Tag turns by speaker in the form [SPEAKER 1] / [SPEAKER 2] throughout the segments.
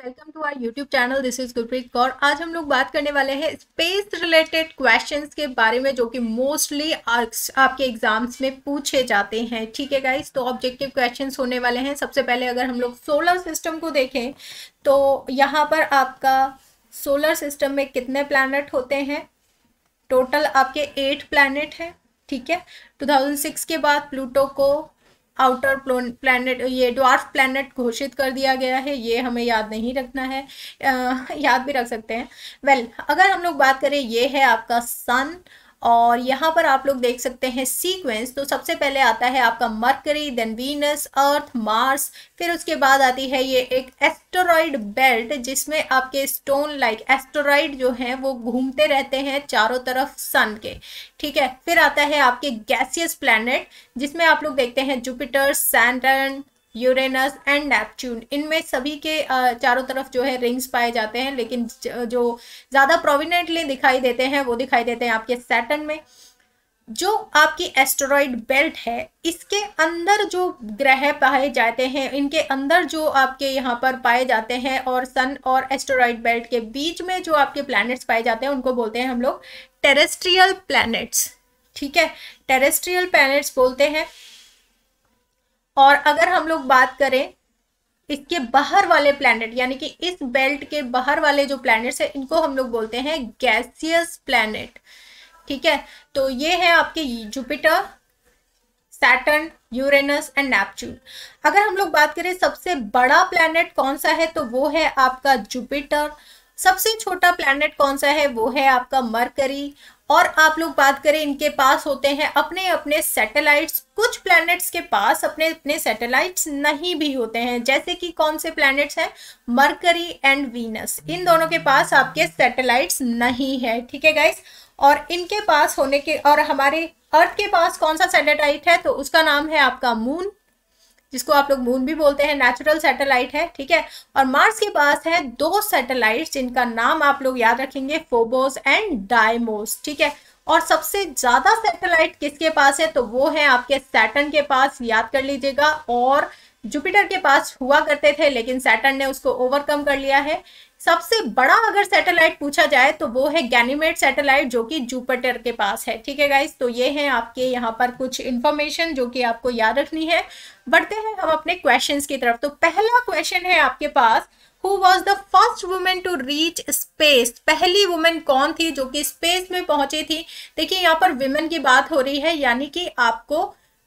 [SPEAKER 1] welcome to our YouTube channel this is Gurpreet Kaur आज हम लोग बात करने वाले हैं स्पेस रिलेटेड क्वेश्चंस के बारे में जो कि मोस्टली आपके एग्जाम्स में पूछे जाते हैं ठीक है गाइस तो ऑब्जेक्टिव क्वेश्चंस होने वाले हैं सबसे पहले अगर हम लोग सोलर सिस्टम को देखें तो यहाँ पर आपका सोलर सिस्टम में कितने प्लानट होते हैं टोटल आपके एट प्लानट हैं ठीक है टू के बाद प्लूटो को आउटर प्लानट ये डॉर्फ प्लानट घोषित कर दिया गया है ये हमें याद नहीं रखना है आ, याद भी रख सकते हैं वेल well, अगर हम लोग बात करें ये है आपका सन और यहाँ पर आप लोग देख सकते हैं सीक्वेंस तो सबसे पहले आता है आपका Mercury then Venus Earth Mars फिर उसके बाद आती है ये एक एस्ट्रॉयड बेल्ट जिसमें आपके स्टोन लाइक एस्टोरॉइड जो हैं वो घूमते रहते हैं चारों तरफ सन के ठीक है फिर आता है आपके गैसियस प्लैनेट जिसमें आप लोग देखते हैं Jupiter Saturn Uranus and Neptune इनमें सभी के चारों तरफ जो है रिंग्स पाए जाते हैं लेकिन जो ज़्यादा प्रोविनेंटली दिखाई देते हैं वो दिखाई देते हैं आपके सैटन में जो आपकी एस्ट्रॉयड बेल्ट है इसके अंदर जो ग्रह पाए जाते हैं इनके अंदर जो आपके यहाँ पर पाए जाते हैं और सन और एस्ट्रॉयड बेल्ट के बीच में जो आपके प्लैनेट्स पाए जाते हैं उनको बोलते हैं हम लोग टेरेस्ट्रियल प्लैनेट्स ठीक है टेरेस्ट्रियल प्लैनेट्स बोलते हैं और अगर हम लोग बात करें इसके बाहर वाले प्लैनेट यानी कि इस बेल्ट के बाहर वाले जो प्लैनेट्स हैं इनको हम लोग बोलते हैं गैसियस प्लैनेट ठीक है तो ये है आपके Jupiter Saturn Uranus and Neptune अगर हम लोग बात करें सबसे बड़ा प्लैनेट कौन सा है तो वो है आपका जुपिटर सबसे छोटा प्लैनेट कौन सा है वो है आपका मरकरी और आप लोग बात करें इनके पास होते हैं अपने अपने सैटेलाइट्स कुछ प्लैनेट्स के पास अपने अपने सैटेलाइट्स नहीं भी होते हैं जैसे कि कौन से प्लैनेट्स हैं मरकरी एंड वीनस इन दोनों के पास आपके सैटेलाइट्स नहीं है ठीक है गाइस और इनके पास होने के और हमारे अर्थ के पास कौन सा सैटेलाइट है तो उसका नाम है आपका मून जिसको आप लोग मून भी बोलते हैं नेचुरल सैटेलाइट है ठीक है और मार्स के पास है दो सैटेलाइट जिनका नाम आप लोग याद रखेंगे फोबोस एंड डायमोस ठीक है और सबसे ज्यादा सैटेलाइट किसके पास है तो वो है आपके सैटन के पास याद कर लीजिएगा और जुपिटर के पास हुआ करते थे लेकिन सैटर्न ने उसको ओवरकम कर लिया है सबसे बड़ा अगर सैटेलाइट पूछा जाए तो वो है गैनिमेट सैटेलाइट जो कि जुपिटर के पास है ठीक है गाइज तो ये है आपके यहाँ पर कुछ इन्फॉर्मेशन जो कि आपको याद रखनी है बढ़ते हैं हम अपने क्वेश्चन की तरफ तो पहला क्वेश्चन है आपके पास who was the first women to reach space पहली वुमेन कौन थी जो कि स्पेस में पहुंची थी देखिए यहाँ पर वुमेन की बात हो रही है यानी कि आपको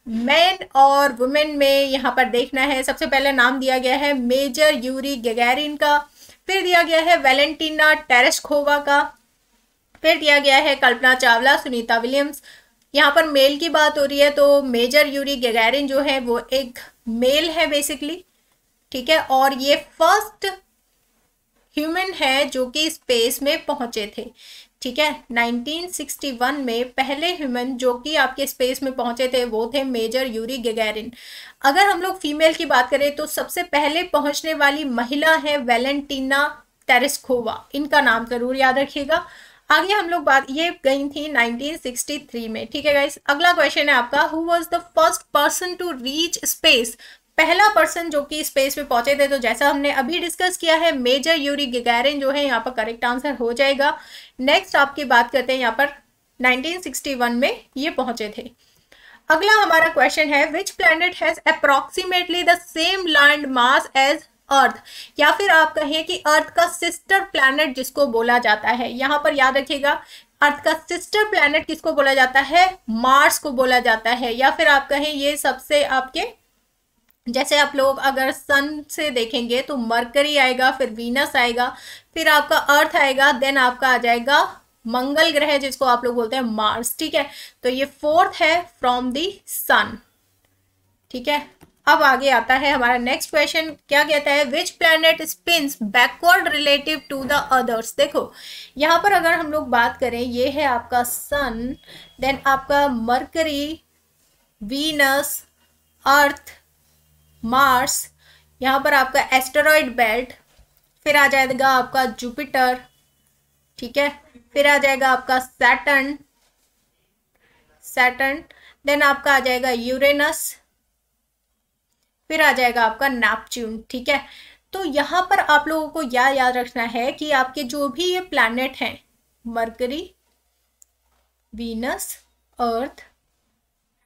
[SPEAKER 1] मैन और वुमेन में यहाँ पर देखना है सबसे पहले नाम दिया गया है मेजर यूरी गगैरिन का फिर दिया गया है वेलेंटीना टेरेस्कोवा का फिर दिया गया है कल्पना चावला सुनीता विलियम्स यहाँ पर मेल की बात हो रही है तो मेजर यूरी गगैरिन जो है वो एक मेल है बेसिकली ठीक है और ये फर्स्ट ह्यूमन है जो कि स्पेस में पहुंचे थे ठीक है 1961 में पहले ह्यूमन जो कि आपके स्पेस में पहुंचे थे वो थे मेजर यूरी गगेरिन अगर हम लोग फीमेल की बात करें तो सबसे पहले पहुंचने वाली महिला है वेलेंटीना टेरिस्कोवा इनका नाम जरूर याद रखिएगा आगे हम लोग बात ये गई थी 1963 में ठीक है गाइस अगला क्वेश्चन है आपका who was the first person to reach space पहला पर्सन जो कि स्पेस में पहुंचे थे तो जैसा हमने अभी डिस्कस किया है मेजर यूरी गिगैरिन जो है यहाँ पर करेक्ट आंसर हो जाएगा नेक्स्ट आपकी बात करते हैं यहाँ पर 1961 में ये पहुंचे थे अगला हमारा क्वेश्चन है which planet has approximately the same land mass as Earth या फिर आप कहें कि अर्थ का सिस्टर प्लैनेट जिसको बोला जाता है यहाँ पर याद रखिएगा अर्थ का सिस्टर प्लैनेट किसको बोला जाता है मार्स को बोला जाता है या फिर आप कहें ये सबसे आपके जैसे आप लोग अगर सन से देखेंगे तो मरकरी आएगा फिर वीनस आएगा फिर आपका अर्थ आएगा देन आपका आ जाएगा मंगल ग्रह जिसको आप लोग बोलते हैं मार्स ठीक है तो ये फोर्थ है फ्रॉम दी सन ठीक है अब आगे आता है हमारा नेक्स्ट क्वेश्चन क्या कहता है which planet spin backward relative to the others देखो यहाँ पर अगर हम लोग बात करें ये है आपका सन देन आपका मरकरी वीनस अर्थ मार्स यहाँ पर आपका एस्टेरॉयड बेल्ट फिर आ जाएगा आपका जुपिटर ठीक है फिर आ जाएगा आपका सैटर्न सैटर्न देन आपका आ जाएगा यूरेनस फिर आ जाएगा आपका नेपच्यून ठीक है तो यहाँ पर आप लोगों को यह याद रखना है कि आपके जो भी ये प्लैनेट हैं Mercury Venus Earth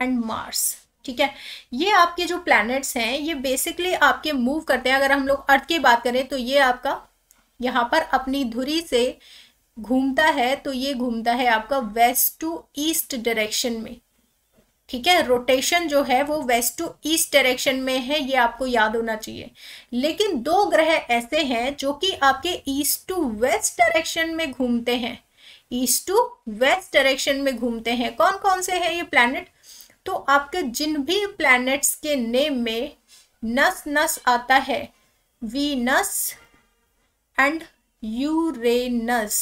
[SPEAKER 1] and Mars ठीक है ये आपके जो प्लैनेट्स हैं ये बेसिकली आपके मूव करते हैं अगर हम लोग अर्थ की बात करें तो ये आपका यहाँ पर अपनी धुरी से घूमता है तो ये घूमता है आपका वेस्ट टू ईस्ट डायरेक्शन में ठीक है रोटेशन जो है वो वेस्ट टू ईस्ट डायरेक्शन में है ये आपको याद होना चाहिए लेकिन दो ग्रह ऐसे हैं जो कि आपके ईस्ट टू वेस्ट डायरेक्शन में घूमते हैं ईस्ट टू वेस्ट डायरेक्शन में घूमते हैं कौन कौन से हैं ये प्लैनेट तो आपके जिन भी प्लैनेट्स के नेम में नस नस आता है वीनस एंड यूरेनस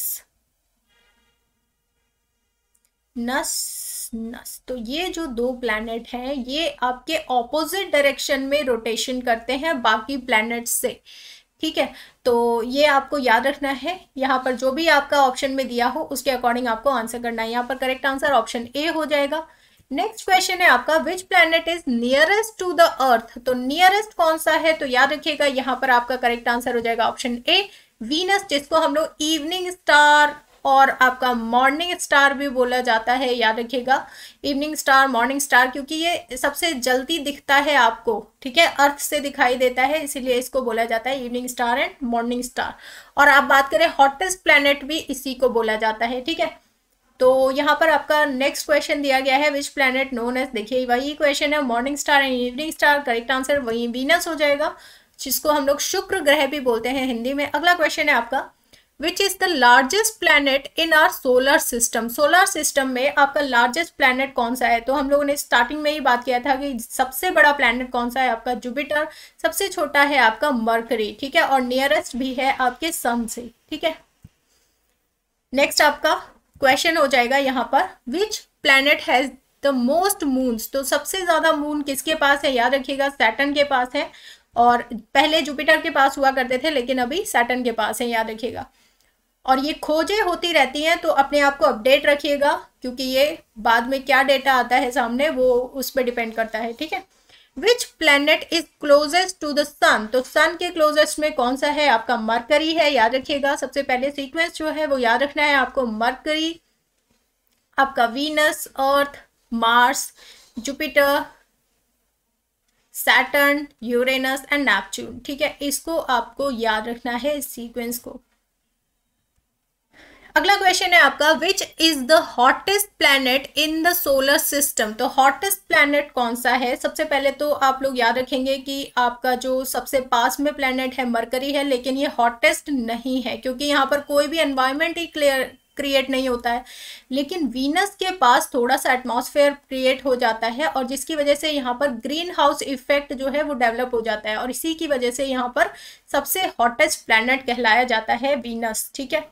[SPEAKER 1] नस नस तो ये जो दो प्लैनेट हैं ये आपके ऑपोजिट डायरेक्शन में रोटेशन करते हैं बाकी प्लैनेट्स से ठीक है तो ये आपको याद रखना है यहाँ पर जो भी आपका ऑप्शन में दिया हो उसके अकॉर्डिंग आपको आंसर करना है यहाँ पर करेक्ट आंसर ऑप्शन ए हो जाएगा नेक्स्ट क्वेश्चन है आपका which planet is nearest to the Earth तो नियरेस्ट कौन सा है तो याद रखिएगा यहाँ पर आपका करेक्ट आंसर हो जाएगा ऑप्शन ए वीनस जिसको हम लोग इवनिंग स्टार और आपका मॉर्निंग स्टार भी बोला जाता है याद रखिएगा इवनिंग स्टार मॉर्निंग स्टार क्योंकि ये सबसे जल्दी दिखता है आपको ठीक है अर्थ से दिखाई देता है इसीलिए इसको बोला जाता है evening star and morning star और आप बात करें हॉटेस्ट प्लैनेट भी इसी को बोला जाता है ठीक है तो यहाँ पर आपका नेक्स्ट क्वेश्चन दिया गया है विच प्लैनेट नोन एज देखिए वही क्वेश्चन है morning star and evening star correct answer वही वीनस हो जाएगा जिसको हम लोग शुक्र ग्रह भी बोलते हैं हिंदी में अगला क्वेश्चन है आपका which is the largest planet in our solar system solar system में आपका लार्जेस्ट प्लैनेट कौन सा है तो हम लोगों ने स्टार्टिंग में ही बात किया था कि सबसे बड़ा प्लैनेट कौन सा है आपका जुपिटर सबसे छोटा है आपका मर्करी ठीक है और नियरेस्ट भी है आपके सन से ठीक है नेक्स्ट आपका क्वेश्चन हो जाएगा यहाँ पर which planet has the most moons तो सबसे ज्यादा मून किसके पास है याद रखिएगा सैटन के पास है और पहले जुपिटर के पास हुआ करते थे लेकिन अभी सैटन के पास है याद रखिएगा और ये खोजें होती रहती हैं तो अपने आप को अपडेट रखिएगा क्योंकि ये बाद में क्या डेटा आता है सामने वो उस पर डिपेंड करता है ठीक है which planet is closest to the sun तो सन के क्लोजेस्ट में कौन सा है आपका मरकरी है याद रखिएगा सबसे पहले सीक्वेंस जो है वो याद रखना है आपको मरकरी आपका Venus Earth Mars Jupiter Saturn Uranus and Neptune ठीक है इसको आपको याद रखना है इस सीक्वेंस को अगला क्वेश्चन है आपका which is the hottest planet in the solar system तो हॉटेस्ट प्लैनेट कौन सा है सबसे पहले तो आप लोग याद रखेंगे कि आपका जो सबसे पास में प्लैनेट है मरकरी है लेकिन ये हॉटेस्ट नहीं है क्योंकि यहाँ पर कोई भी एनवायरमेंट ही क्लियर क्रिएट नहीं होता है लेकिन वीनस के पास थोड़ा सा एटमॉस्फेयर क्रिएट हो जाता है और जिसकी वजह से यहाँ पर ग्रीन हाउस इफेक्ट जो है वो डेवलप हो जाता है और इसी की वजह से यहाँ पर सबसे हॉटेस्ट प्लैनेट कहलाया जाता है वीनस ठीक है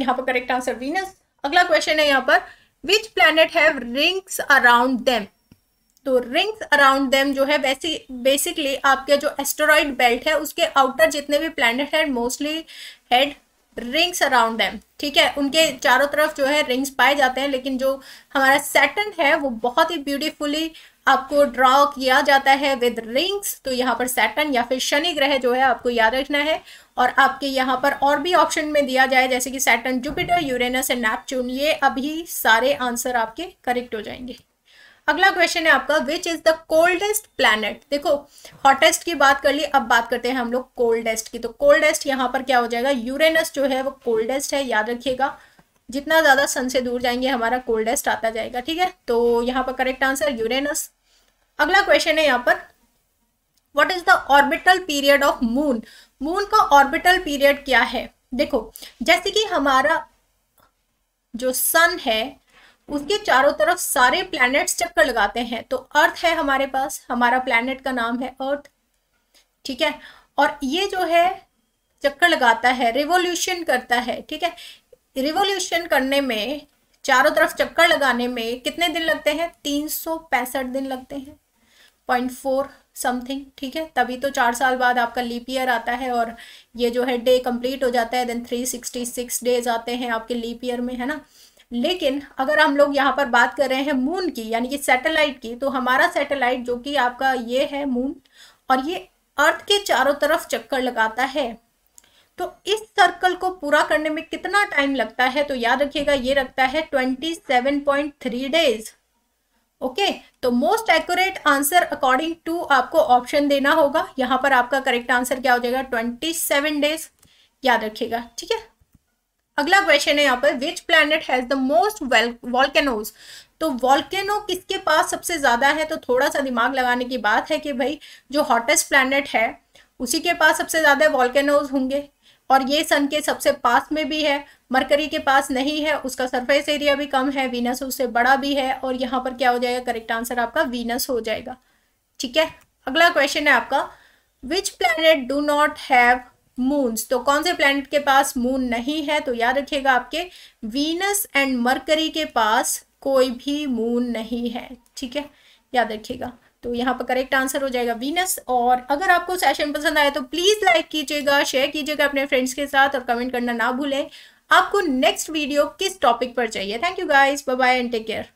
[SPEAKER 1] यहाँ पर करेक्ट आंसर वीनस अगला क्वेश्चन है यहाँ पर which planet have rings around them तो रिंग्स अराउंड देम जो है वैसे बेसिकली आपके जो एस्टेरॉइड बेल्ट है उसके आउटर जितने भी प्लैनेट हैं mostly had rings around them ठीक है उनके चारों तरफ जो है रिंग्स पाए जाते हैं लेकिन जो हमारा सैटन है वो बहुत ही ब्यूटीफुली आपको ड्रॉ किया जाता है विद रिंग्स तो यहाँ पर सैटन या फिर शनि ग्रह जो है आपको याद रखना है और आपके यहाँ पर और भी ऑप्शन में दिया जाए जैसे कि Saturn Jupiter Uranus and Neptune ये अभी सारे आंसर आपके करेक्ट हो जाएंगे अगला क्वेश्चन है आपका which is the coldest planet देखो हॉटेस्ट की बात कर ली अब बात करते हैं हम लोग कोल्डेस्ट की तो कोल्डेस्ट यहाँ पर क्या हो जाएगा यूरेनस जो है वो कोल्डेस्ट है याद रखिएगा जितना ज़्यादा सन से दूर जाएंगे हमारा कोल्डेस्ट आता जाएगा ठीक है तो यहाँ पर करेक्ट आंसर यूरेनस अगला क्वेश्चन है यहाँ पर what is the orbital period of moon moon का ऑर्बिटल पीरियड क्या है देखो जैसे कि हमारा जो सन है उसके चारों तरफ सारे प्लैनेट्स चक्कर लगाते हैं तो अर्थ है हमारे पास हमारा प्लैनेट का नाम है अर्थ ठीक है और ये जो है चक्कर लगाता है रिवोल्यूशन करता है ठीक है रिवोल्यूशन करने में चारों तरफ चक्कर लगाने में कितने दिन लगते हैं तीन सौ पैंसठ दिन लगते हैं पॉइंट फोर समथिंग ठीक है तभी तो चार साल बाद आपका लीप ईयर आता है और ये जो है डे कंप्लीट हो जाता है then three sixty six days आते हैं आपके लीप ईयर में है ना लेकिन अगर हम लोग यहाँ पर बात कर रहे हैं मून की यानी कि सैटेलाइट की तो हमारा सैटेलाइट जो कि आपका ये है मून और ये अर्थ के चारों तरफ चक्कर लगाता है तो इस सर्कल को पूरा करने में कितना टाइम लगता है तो याद रखिएगा ये लगता है twenty seven point three days okay तो most accurate answer according to आपको ऑप्शन देना होगा यहां पर आपका करेक्ट आंसर क्या हो जाएगा ट्वेंटी सेवन डेज याद रखिएगा ठीक है अगला क्वेश्चन है यहाँ पर which planet has the most volcanoes तो वॉल्केनो किसके पास सबसे ज़्यादा है तो थोड़ा सा दिमाग लगाने की बात है कि भाई जो हॉटेस्ट प्लैनेट है उसी के पास सबसे ज़्यादा वॉल्केनोज होंगे और ये सन के सबसे पास में भी है मरकरी के पास नहीं है उसका सरफेस एरिया भी कम है वीनस उससे बड़ा भी है और यहाँ पर क्या हो जाएगा करेक्ट आंसर आपका वीनस हो जाएगा ठीक है अगला क्वेश्चन है आपका which planet do not have moons तो कौन से प्लैनेट के पास मून नहीं है तो याद रखिएगा आपके वीनस एंड मरकरी के पास कोई भी मून नहीं है ठीक है याद रखिएगा तो यहाँ पर करेक्ट आंसर हो जाएगा वीनस और अगर आपको सेशन पसंद आया तो प्लीज़ लाइक कीजिएगा शेयर कीजिएगा अपने फ्रेंड्स के साथ और कमेंट करना ना भूलें आपको नेक्स्ट वीडियो किस टॉपिक पर चाहिए thank you guys bye and take care